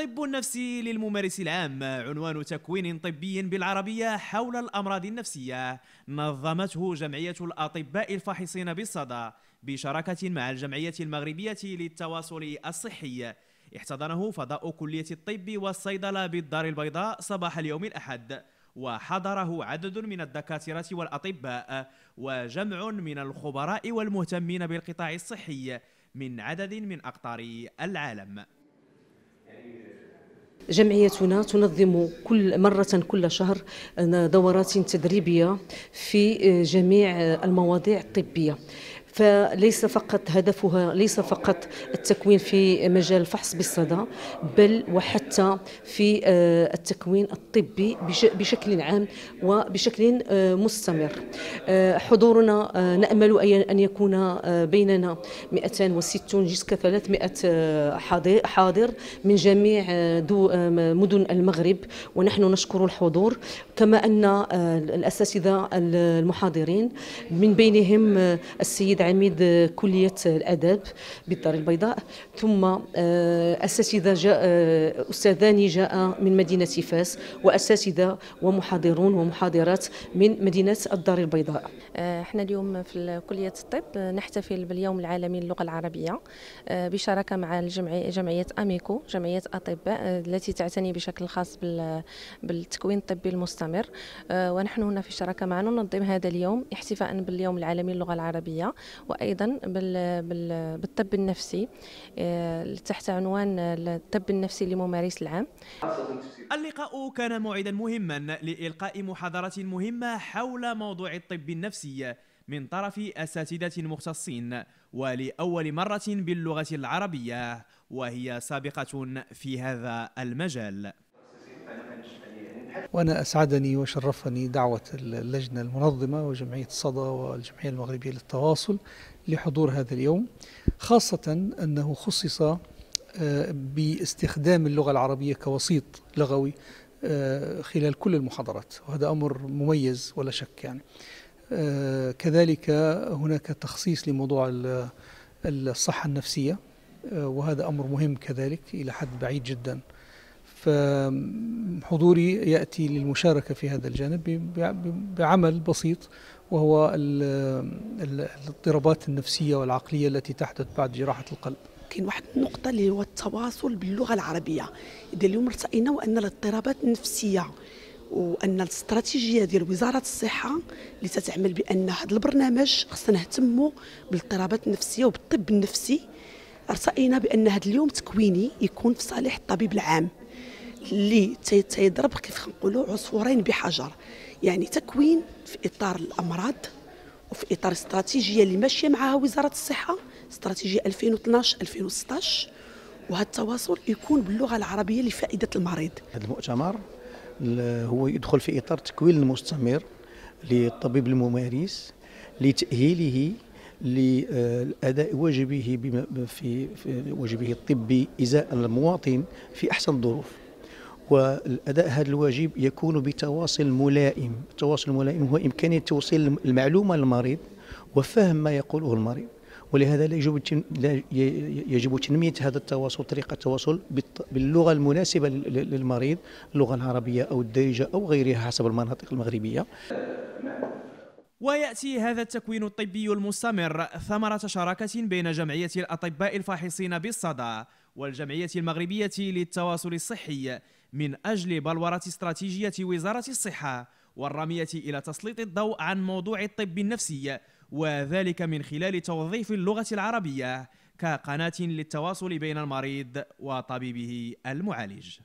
الطب النفسي للممارس العام عنوان تكوين طبي بالعربية حول الأمراض النفسية نظمته جمعية الأطباء الفاحصين بالصدى بشراكة مع الجمعية المغربية للتواصل الصحي احتضنه فضاء كلية الطب والصيدلة بالدار البيضاء صباح اليوم الأحد وحضره عدد من الدكاترة والأطباء وجمع من الخبراء والمهتمين بالقطاع الصحي من عدد من أقطار العالم جمعيتنا تنظم كل مرة كل شهر دورات تدريبية في جميع المواضيع الطبية فليس فقط هدفها ليس فقط التكوين في مجال الفحص بالصدى بل وحتى في آه، التكوين الطبي بشكل عام وبشكل آه، مستمر آه، حضورنا نأمل أن يكون بيننا 260 جسك 300 حاضر من جميع مدن المغرب ونحن نشكر الحضور كما أن الأساتذة المحاضرين من بينهم السيد عميد كلية الآداب بالدار البيضاء ثم آه، أساتذة جاء آه، أستاذان جاء من مدينة فاس وأساتذة ومحاضرون ومحاضرات من مدينة الدار البيضاء آه، احنا اليوم في كلية الطب نحتفل باليوم العالمي للغة العربية بشراكة مع الجمعية جمعية أميكو جمعية أطباء التي تعتني بشكل خاص بالتكوين الطبي المستمر ونحن هنا في الشراكة معنا ننظم هذا اليوم احتفاء باليوم العالمي للغة العربية وايضا بالطب النفسي آه، تحت عنوان الطب النفسي لممارس العام اللقاء كان موعدا مهما لإلقاء محاضرة مهمة حول موضوع الطب النفسي من طرف أساتذة مختصين ولأول مرة باللغة العربية وهي سابقة في هذا المجال وأنا أسعدني وشرفني دعوة اللجنة المنظمة وجمعية صدى والجمعية المغربية للتواصل لحضور هذا اليوم خاصة أنه خصص آه، باستخدام اللغة العربية كوسيط لغوي آه، خلال كل المحاضرات وهذا أمر مميز ولا شك يعني آه، كذلك هناك تخصيص لموضوع الصحة النفسية وهذا أمر مهم كذلك إلى حد بعيد جدا فحضوري يأتي للمشاركة في هذا الجانب بعمل بسيط وهو الاضطرابات النفسية والعقلية التي تحدث بعد جراحة القلب كاين واحد النقطة اللي هو التواصل باللغة العربية إذا اليوم رأينا وأن الاضطرابات النفسية وان الاستراتيجيه ديال وزاره الصحه اللي تتعمل بان هذا البرنامج خصنا نهتموا بالاضطرابات النفسيه وبالطب النفسي رأينا بان هذا اليوم تكويني يكون في صالح الطبيب العام اللي تيضرب كيف كنقولوا عصفورين بحجر يعني تكوين في اطار الامراض وفي اطار استراتيجيه اللي ماشيه معها وزاره الصحه استراتيجيه 2012 2016 وهذا التواصل يكون باللغه العربيه لفائده المريض هذا المؤتمر هو يدخل في اطار تكوين المستمر للطبيب الممارس لتاهيله آه، لاداء واجبه في واجبه الطبي ازاء المواطن في احسن الظروف والأداء هذا الواجب يكون بتواصل ملائم التواصل الملائم هو إمكانية توصيل المعلومة للمريض وفهم ما يقوله المريض ولهذا لا يجب يجب تنميه هذا التواصل طريقه التواصل باللغه المناسبه للمريض اللغه العربيه او الدارجه او غيرها حسب المناطق المغربيه ويأتي هذا التكوين الطبي المستمر ثمرة شراكة بين جمعية الأطباء الفاحصين بالصدى والجمعية المغربية للتواصل الصحي من أجل بلورة استراتيجية وزارة الصحة والرمية إلى تسليط الضوء عن موضوع الطب النفسي وذلك من خلال توظيف اللغة العربية كقناة للتواصل بين المريض وطبيبه المعالج